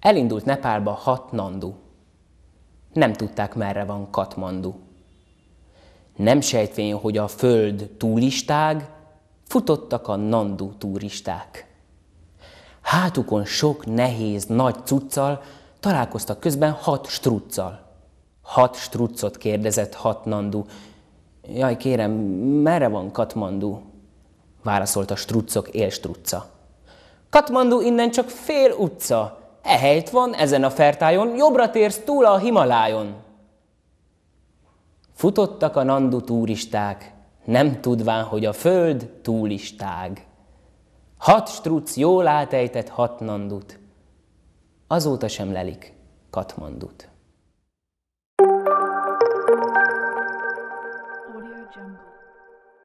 Elindult Nepálba hat nandu. Nem tudták, merre van Katmandu. Nem sejtvén, hogy a föld túlistág, futottak a nandu turisták. Hátukon sok nehéz, nagy cuccal találkoztak közben hat struccal. Hat struccot kérdezett hat nandu. Jaj, kérem, merre van Katmandu? Válaszolt a struccok élstrucca. Katmandu innen csak fél utca, Ehelyt van ezen a fertájon, jobbra térsz túl a Himalájon. Futottak a nandu turisták, nem tudván, hogy a föld túl is tág. Hat struc jól átejtett hat nandut, azóta sem lelik Katmandut. Audio Jungle.